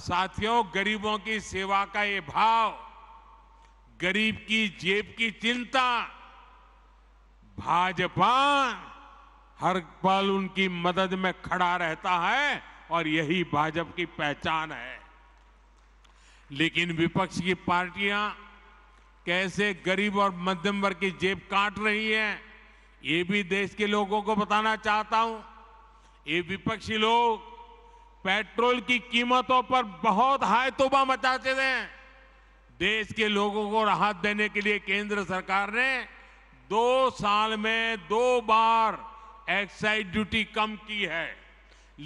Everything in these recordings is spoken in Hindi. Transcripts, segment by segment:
साथियों गरीबों की सेवा का ये भाव गरीब की जेब की चिंता भाजपा हर पल उनकी मदद में खड़ा रहता है और यही भाजपा की पहचान है लेकिन विपक्ष की पार्टियां कैसे गरीब और मध्यम वर्ग की जेब काट रही है ये भी देश के लोगों को बताना चाहता हूं ये विपक्षी लोग पेट्रोल की कीमतों पर बहुत हाई तोबा मचाते थे देश के लोगों को राहत देने के लिए केंद्र सरकार ने दो साल में दो बार एक्साइज ड्यूटी कम की है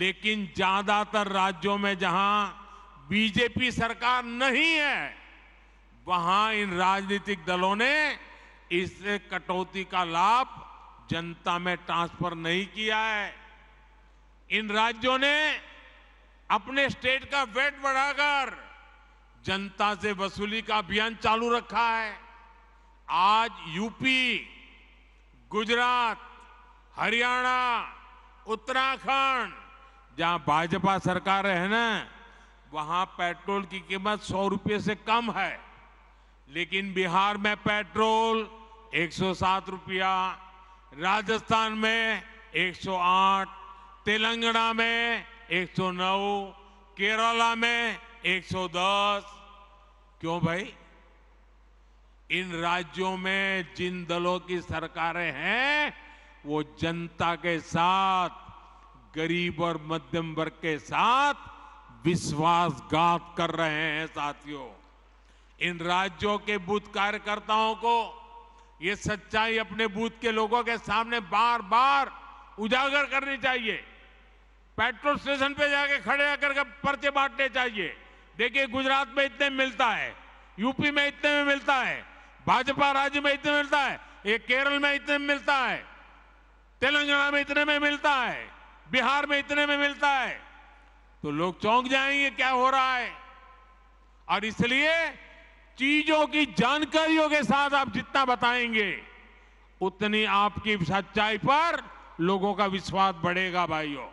लेकिन ज्यादातर राज्यों में जहां बीजेपी सरकार नहीं है वहां इन राजनीतिक दलों ने इस कटौती का लाभ जनता में ट्रांसफर नहीं किया है इन राज्यों ने अपने स्टेट का वेट बढ़ाकर जनता से वसूली का अभियान चालू रखा है आज यूपी गुजरात हरियाणा उत्तराखंड जहां भाजपा सरकार है ना वहां पेट्रोल की कीमत सौ रुपये से कम है लेकिन बिहार में पेट्रोल 107 रुपया राजस्थान में 108 तेलंगाना में 109 केरला में 110 क्यों भाई इन राज्यों में जिन दलों की सरकारें हैं वो जनता के साथ गरीब और मध्यम वर्ग के साथ विश्वासघात कर रहे हैं साथियों इन राज्यों के बूथ कार्यकर्ताओं को ये सच्चाई अपने बूथ के लोगों के सामने बार बार उजागर करनी चाहिए पेट्रोल स्टेशन पे जाके खड़े आकर के पर्चे बांटने चाहिए देखिए गुजरात में इतने मिलता है यूपी में इतने में मिलता है भाजपा राज्य में इतने मिलता है ये केरल में इतने में मिलता है तेलंगाना में इतने में मिलता है बिहार में इतने में मिलता है तो लोग चौंक जाएंगे क्या हो रहा है और इसलिए चीजों की जानकारियों के साथ आप जितना बताएंगे उतनी आपकी सच्चाई पर लोगों का विश्वास बढ़ेगा भाइयों